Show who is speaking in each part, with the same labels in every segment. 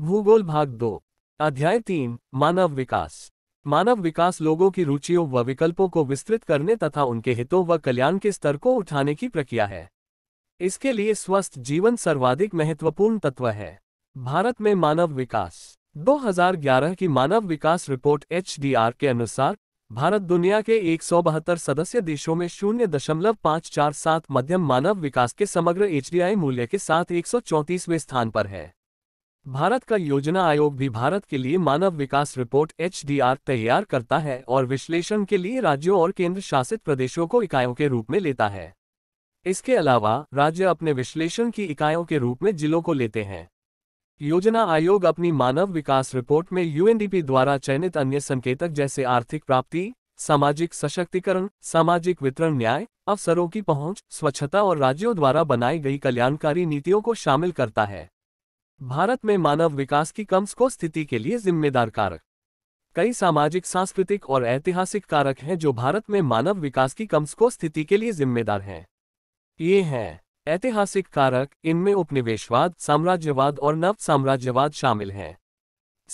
Speaker 1: भूगोल भाग दो अध्याय तीन मानव विकास मानव विकास लोगों की रुचियों व विकल्पों को विस्तृत करने तथा उनके हितों व कल्याण के स्तर को उठाने की प्रक्रिया है इसके लिए स्वस्थ जीवन सर्वाधिक महत्वपूर्ण तत्व है भारत में मानव विकास 2011 की मानव विकास रिपोर्ट एच के अनुसार भारत दुनिया के एक सदस्य देशों में शून्य दशमलव पाँच चार सात मध्यम मानव विकास के समग्र एच मूल्य के साथ एक स्थान पर है भारत का योजना आयोग भी भारत के लिए मानव विकास रिपोर्ट एच तैयार करता है और विश्लेषण के लिए राज्यों और केंद्र शासित प्रदेशों को इकाइयों के रूप में लेता है इसके अलावा राज्य अपने विश्लेषण की इकाइयों के रूप में जिलों को लेते हैं योजना आयोग अपनी मानव विकास रिपोर्ट में यूएनडीपी द्वारा चयनित अन्य संकेतक जैसे आर्थिक प्राप्ति सामाजिक सशक्तिकरण सामाजिक वितरण न्याय अवसरों की पहुंच स्वच्छता और राज्यों द्वारा बनाई गई कल्याणकारी नीतियों को शामिल करता है भारत में मानव विकास की कम को स्थिति के लिए जिम्मेदार कारक कई सामाजिक सांस्कृतिक और ऐतिहासिक कारक हैं जो भारत में मानव विकास की कम्स को स्थिति के लिए जिम्मेदार हैं ये हैं ऐतिहासिक कारक इनमें उपनिवेशवाद साम्राज्यवाद और नव साम्राज्यवाद शामिल हैं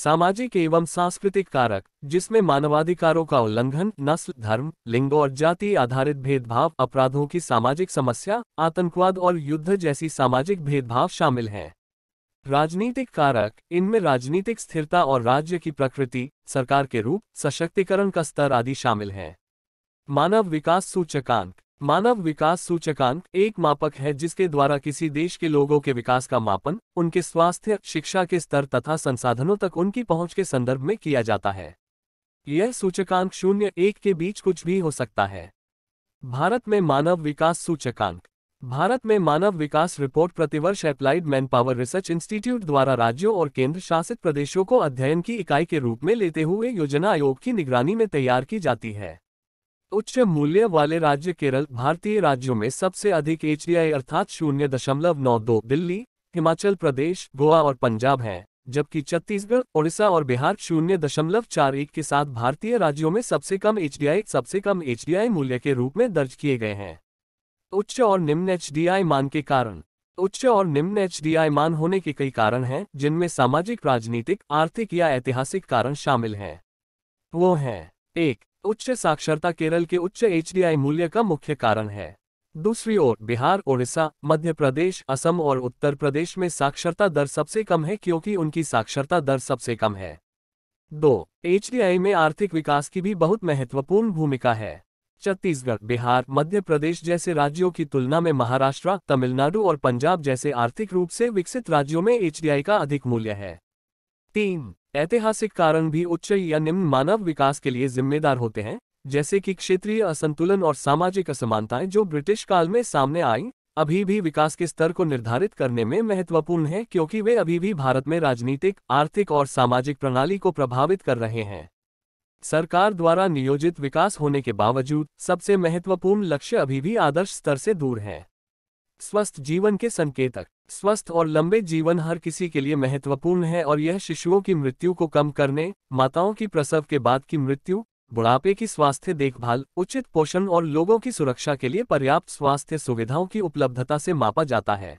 Speaker 1: सामाजिक एवं सांस्कृतिक कारक जिसमें मानवाधिकारों का उल्लंघन नस्ल धर्म लिंग और जाति आधारित भेदभाव अपराधों की सामाजिक समस्या आतंकवाद और युद्ध जैसी सामाजिक भेदभाव शामिल हैं राजनीतिक कारक इनमें राजनीतिक स्थिरता और राज्य की प्रकृति सरकार के रूप सशक्तिकरण का स्तर आदि शामिल हैं मानव विकास सूचकांक मानव विकास सूचकांक एक मापक है जिसके द्वारा किसी देश के लोगों के विकास का मापन उनके स्वास्थ्य शिक्षा के स्तर तथा संसाधनों तक उनकी पहुंच के संदर्भ में किया जाता है यह सूचकांक शून्य एक के बीच कुछ भी हो सकता है भारत में मानव विकास सूचकांक भारत में मानव विकास रिपोर्ट प्रतिवर्ष एप्लाइड मैनपावर रिसर्च इंस्टीट्यूट द्वारा राज्यों और केंद्र शासित प्रदेशों को अध्ययन की इकाई के रूप में लेते हुए योजना आयोग की निगरानी में तैयार की जाती है उच्च मूल्य वाले राज्य केरल भारतीय राज्यों में सबसे अधिक एच अर्थात शून्य दशमलव नौ दो दिल्ली हिमाचल प्रदेश गोवा और पंजाब हैं जबकि छत्तीसगढ़ ओडिशा और बिहार शून्य दशमलव चार एक के साथ भारतीय राज्यों में सबसे कम एच सबसे कम एच मूल्य के रूप में दर्ज किए गए हैं उच्च और निम्न एच मान के कारण उच्च और निम्न एच मान होने के कई कारण हैं जिनमें सामाजिक राजनीतिक आर्थिक या ऐतिहासिक कारण शामिल हैं वो हैं एक उच्च साक्षरता केरल के उच्च एच मूल्य का मुख्य कारण है दूसरी ओर बिहार ओडिशा मध्य प्रदेश असम और उत्तर प्रदेश में साक्षरता दर सबसे कम है क्योंकि उनकी साक्षरता दर सबसे कम है दो एच में आर्थिक विकास की भी बहुत महत्वपूर्ण भूमिका है छत्तीसगढ़ बिहार मध्य प्रदेश जैसे राज्यों की तुलना में महाराष्ट्र तमिलनाडु और पंजाब जैसे आर्थिक रूप से विकसित राज्यों में एच का अधिक मूल्य है तीन ऐतिहासिक कारण भी उच्च या निम्न मानव विकास के लिए जिम्मेदार होते हैं जैसे कि क्षेत्रीय असंतुलन और सामाजिक असमानताएं जो ब्रिटिश काल में सामने आई अभी भी विकास के स्तर को निर्धारित करने में महत्वपूर्ण है क्योंकि वे अभी भी भारत में राजनीतिक आर्थिक और सामाजिक प्रणाली को प्रभावित कर रहे हैं सरकार द्वारा नियोजित विकास होने के बावजूद सबसे महत्वपूर्ण लक्ष्य अभी भी आदर्श स्तर से दूर हैं स्वस्थ जीवन के संकेतक स्वस्थ और लंबे जीवन हर किसी के लिए महत्वपूर्ण है और यह शिशुओं की मृत्यु को कम करने माताओं की प्रसव के बाद की मृत्यु बुढ़ापे की स्वास्थ्य देखभाल उचित पोषण और लोगों की सुरक्षा के लिए पर्याप्त स्वास्थ्य सुविधाओं की उपलब्धता से मापा जाता है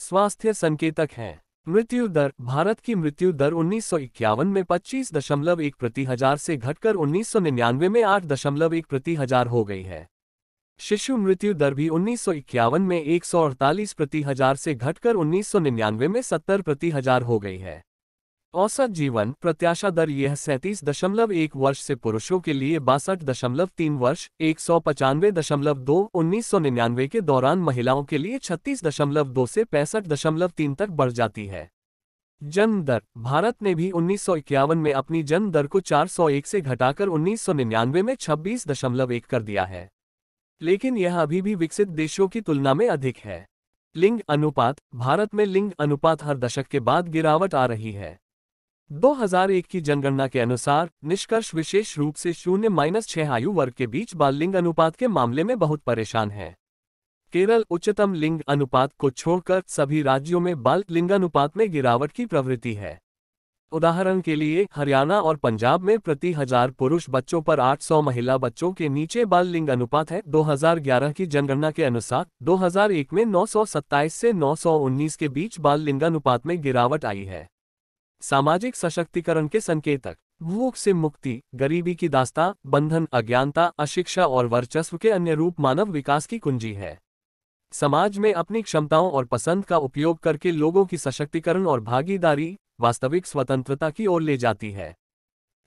Speaker 1: स्वास्थ्य संकेतक हैं मृत्यु दर भारत की मृत्यु दर उन्नीस में एक प्रति हजार से घटकर 1999 में 8.1 प्रति हजार हो गई है शिशु मृत्यु दर भी उन्नीस में एक प्रति हजार से घटकर 1999 में 70 प्रति हजार हो गई है औसत जीवन प्रत्याशा दर यह सैंतीस दशमलव एक वर्ष से पुरुषों के लिए बासठ दशमलव तीन वर्ष एक सौ पचानवे दशमलव दो उन्नीस सौ निन्यानवे के दौरान महिलाओं के लिए छत्तीस दशमलव दो से पैंसठ दशमलव तीन तक बढ़ जाती है जन्म दर भारत ने भी उन्नीस सौ इक्यावन में अपनी जन्म दर को चार सौ एक से घटाकर उन्नीस सौ निन्यानवे में छब्बीस दशमलव एक कर दिया है लेकिन यह अभी भी विकसित देशों की तुलना में अधिक है लिंग अनुपात भारत में लिंग अनुपात हर दशक के बाद गिरावट आ रही है 2001 की जनगणना के अनुसार निष्कर्ष विशेष रूप से शून्य माइनस छह आयु वर्ग के बीच बाल लिंग अनुपात के मामले में बहुत परेशान है केरल उच्चतम लिंग अनुपात को छोड़कर सभी राज्यों में बाल लिंगानुपात में गिरावट की प्रवृत्ति है उदाहरण के लिए हरियाणा और पंजाब में प्रति हजार पुरुष बच्चों पर 800 महिला बच्चों के नीचे बाल लिंग अनुपात है 2011 की जनगणना के अनुसार 2001 में नौ से 919 के बीच बाल लिंगानुपात में गिरावट आई है सामाजिक सशक्तिकरण के संकेतक भूख से मुक्ति गरीबी की दास्ता बंधन अज्ञानता अशिक्षा और वर्चस्व के अन्य रूप मानव विकास की कुंजी है समाज में अपनी क्षमताओं और पसंद का उपयोग करके लोगों की सशक्तिकरण और भागीदारी वास्तविक स्वतंत्रता की ओर ले जाती है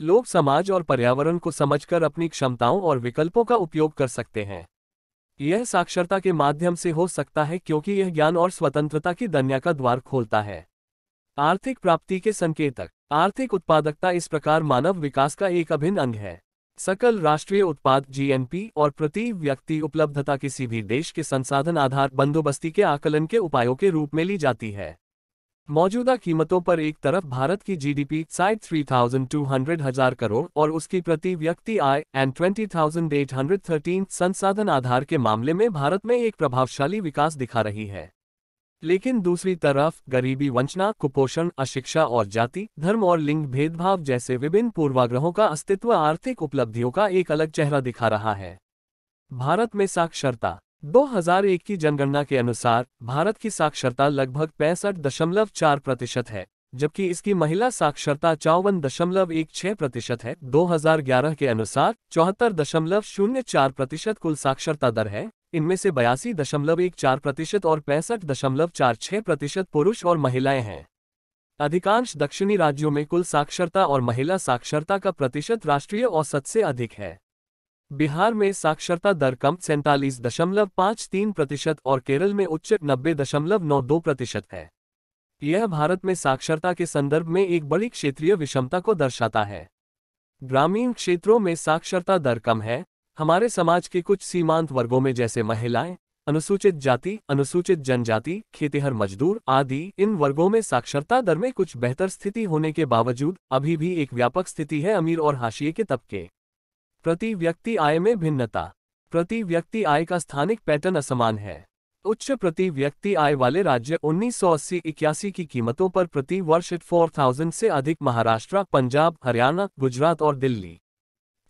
Speaker 1: लोग समाज और पर्यावरण को समझकर अपनी क्षमताओं और विकल्पों का उपयोग कर सकते हैं यह साक्षरता के माध्यम से हो सकता है क्योंकि यह ज्ञान और स्वतंत्रता की दन्या का द्वार खोलता है आर्थिक प्राप्ति के संकेतक आर्थिक उत्पादकता इस प्रकार मानव विकास का एक अभिन्न अंग है सकल राष्ट्रीय उत्पाद जीएनपी और प्रति व्यक्ति उपलब्धता किसी भी देश के संसाधन आधार बंदोबस्ती के आकलन के उपायों के रूप में ली जाती है मौजूदा कीमतों पर एक तरफ भारत की GDP side three thousand two hundred हजार करोड़ और उसकी प्रति व्यक्ति आय and twenty thousand eight hundred thirteen संसाधन आधार के मामले में भारत में एक प्रभावशाली विकास दिखा रही है लेकिन दूसरी तरफ गरीबी वंचना कुपोषण अशिक्षा और जाति धर्म और लिंग भेदभाव जैसे विभिन्न पूर्वाग्रहों का अस्तित्व आर्थिक उपलब्धियों का एक अलग चेहरा दिखा रहा है भारत में साक्षरता 2001 की जनगणना के अनुसार भारत की साक्षरता लगभग पैंसठ दशमलव चार प्रतिशत है जबकि इसकी महिला साक्षरता चौवन दशमलव एक छह प्रतिशत है 2011 के अनुसार चौहत्तर दशमलव शून्य चार प्रतिशत कुल साक्षरता दर है इनमें से बयासी दशमलव एक चार प्रतिशत और पैंसठ दशमलव चार छह प्रतिशत पुरुष और महिलाएं हैं अधिकांश दक्षिणी राज्यों में कुल साक्षरता और महिला साक्षरता का प्रतिशत राष्ट्रीय औसत से अधिक है बिहार में साक्षरता दर कम सैंतालीस दशमलव पाँच तीन प्रतिशत और केरल में उच्च नब्बे दशमलव नौ दो प्रतिशत है यह भारत में साक्षरता के संदर्भ में एक बड़ी क्षेत्रीय विषमता को दर्शाता है ग्रामीण क्षेत्रों में साक्षरता दर कम है हमारे समाज के कुछ सीमांत वर्गों में जैसे महिलाएं अनुसूचित जाति अनुसूचित जनजाति खेतीहर मजदूर आदि इन वर्गों में साक्षरता दर में कुछ बेहतर स्थिति होने के बावजूद अभी भी एक व्यापक स्थिति है अमीर और हाशिए के तबके प्रति व्यक्ति आय में भिन्नता प्रति व्यक्ति आय का स्थानिक पैटर्न असमान है उच्च प्रति व्यक्ति आय वाले राज्य उन्नीस सौ अस्सी की कीमतों पर प्रति वर्ष थाउजेंड से अधिक महाराष्ट्र पंजाब हरियाणा गुजरात और दिल्ली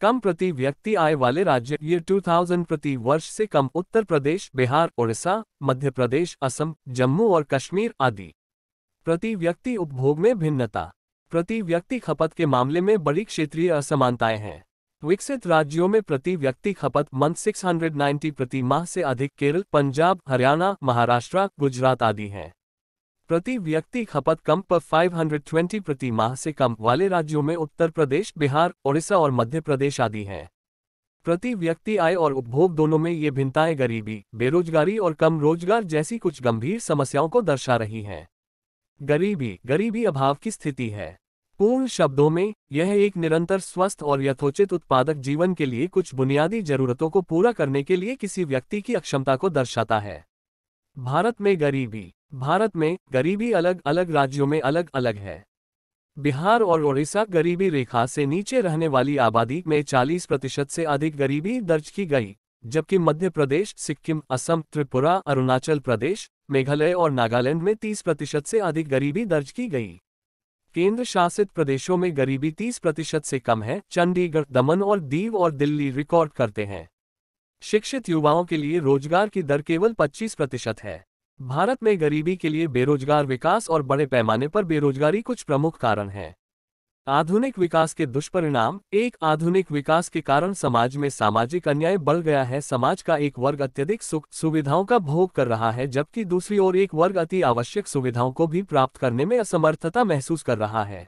Speaker 1: कम प्रति व्यक्ति आय वाले राज्य ये 2000 प्रति वर्ष से कम उत्तर प्रदेश बिहार ओडिशा मध्य प्रदेश असम जम्मू और कश्मीर आदि प्रति व्यक्ति उपभोग में भिन्नता प्रति व्यक्ति खपत के मामले में बड़ी क्षेत्रीय असमानताएं हैं विकसित राज्यों में प्रति व्यक्ति खपत मंथ 690 प्रति माह से अधिक केरल पंजाब हरियाणा महाराष्ट्र गुजरात आदि हैं प्रति व्यक्ति खपत कम पर 520 प्रति माह से कम वाले राज्यों में उत्तर प्रदेश बिहार ओडिशा और मध्य प्रदेश आदि हैं प्रति व्यक्ति आय और उपभोग दोनों में ये भिन्नताएं गरीबी बेरोजगारी और कम रोजगार जैसी कुछ गंभीर समस्याओं को दर्शा रही हैं गरीबी गरीबी अभाव की स्थिति है पूर्ण शब्दों में यह एक निरंतर स्वस्थ और यथोचित उत्पादक जीवन के लिए कुछ बुनियादी जरूरतों को पूरा करने के लिए किसी व्यक्ति की अक्षमता को दर्शाता है भारत में गरीबी भारत में गरीबी अलग अलग राज्यों में अलग अलग है बिहार और ओडिशा गरीबी रेखा से नीचे रहने वाली आबादी में 40 प्रतिशत से अधिक गरीबी दर्ज की गई जबकि मध्य प्रदेश सिक्किम असम त्रिपुरा अरुणाचल प्रदेश मेघालय और नागालैंड में 30 प्रतिशत से अधिक गरीबी दर्ज की गई केंद्र शासित प्रदेशों में गरीबी 30 प्रतिशत से कम है चंडीगढ़ दमन और दीव और दिल्ली रिकॉर्ड करते हैं शिक्षित युवाओं के लिए रोजगार की दर केवल 25 प्रतिशत है भारत में गरीबी के लिए बेरोजगार विकास और बड़े पैमाने पर बेरोजगारी कुछ प्रमुख कारण हैं आधुनिक विकास के दुष्परिणाम एक आधुनिक विकास के कारण समाज में सामाजिक अन्याय बढ़ गया है समाज का एक वर्ग अत्यधिक सुख सुविधाओं का भोग कर रहा है जबकि दूसरी ओर एक वर्ग अति आवश्यक सुविधाओं को भी प्राप्त करने में असमर्थता महसूस कर रहा है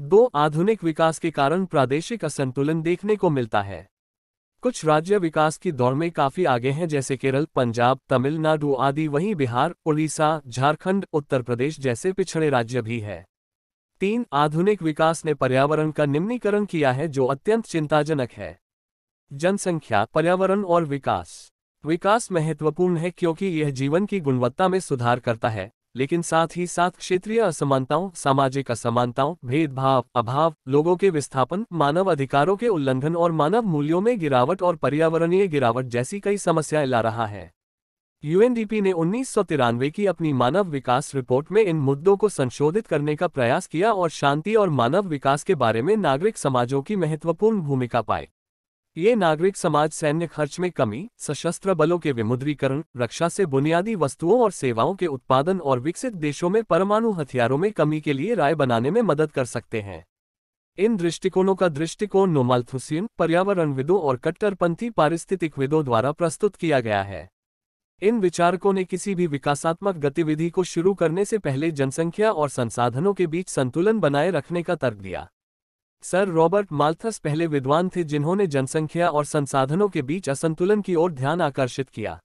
Speaker 1: दो आधुनिक विकास के कारण प्रादेशिक असंतुलन देखने को मिलता है कुछ राज्य विकास की दौड़ में काफी आगे हैं जैसे केरल पंजाब तमिलनाडु आदि वहीं बिहार उड़ीसा झारखंड उत्तर प्रदेश जैसे पिछड़े राज्य भी हैं तीन आधुनिक विकास ने पर्यावरण का निम्नीकरण किया है जो अत्यंत चिंताजनक है जनसंख्या पर्यावरण और विकास विकास महत्वपूर्ण है क्योंकि यह जीवन की गुणवत्ता में सुधार करता है लेकिन साथ ही साथ क्षेत्रीय असमानताओं सामाजिक असमानताओं भेदभाव अभाव लोगों के विस्थापन मानव अधिकारों के उल्लंघन और मानव मूल्यों में गिरावट और पर्यावरणीय गिरावट जैसी कई समस्याएं ला रहा है यूएनडीपी ने उन्नीस की अपनी मानव विकास रिपोर्ट में इन मुद्दों को संशोधित करने का प्रयास किया और शांति और मानव विकास के बारे में नागरिक समाजों की महत्वपूर्ण भूमिका पाई ये नागरिक समाज सैन्य खर्च में कमी सशस्त्र बलों के विमुद्रीकरण रक्षा से बुनियादी वस्तुओं और सेवाओं के उत्पादन और विकसित देशों में परमाणु हथियारों में कमी के लिए राय बनाने में मदद कर सकते हैं इन दृष्टिकोणों का दृष्टिकोण नोमाल्थुसियन पर्यावरणविदों और कट्टरपंथी पारिस्थितिकविदों द्वारा प्रस्तुत किया गया है इन विचारकों ने किसी भी विकासात्मक गतिविधि को शुरू करने से पहले जनसंख्या और संसाधनों के बीच संतुलन बनाए रखने का तर्क दिया सर रॉबर्ट माल्थस पहले विद्वान थे जिन्होंने जनसंख्या और संसाधनों के बीच असंतुलन की ओर ध्यान आकर्षित किया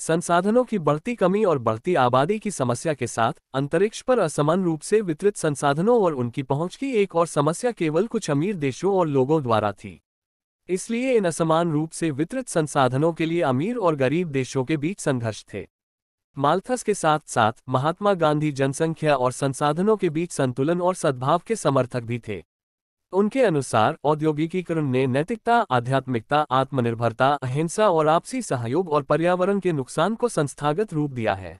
Speaker 1: संसाधनों की बढ़ती कमी और बढ़ती आबादी की समस्या के साथ अंतरिक्ष पर असमान रूप से वितरित संसाधनों और उनकी पहुंच की एक और समस्या केवल कुछ अमीर देशों और लोगों द्वारा थी इसलिए इन असमान रूप से वितरित संसाधनों के लिए अमीर और गरीब देशों के बीच संघर्ष थे माल्थस के साथ साथ महात्मा गांधी जनसंख्या और संसाधनों के बीच संतुलन और सद्भाव के समर्थक भी थे उनके अनुसार औद्योगिकीकरण ने नैतिकता आध्यात्मिकता आत्मनिर्भरता अहिंसा और आपसी सहयोग और पर्यावरण के नुकसान को संस्थागत रूप दिया है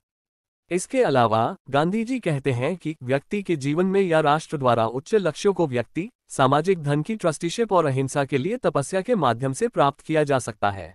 Speaker 1: इसके अलावा गांधी जी कहते हैं कि व्यक्ति के जीवन में या राष्ट्र द्वारा उच्च लक्ष्यों को व्यक्ति सामाजिक धन की ट्रस्टीशिप और अहिंसा के लिए तपस्या के माध्यम से प्राप्त किया जा सकता है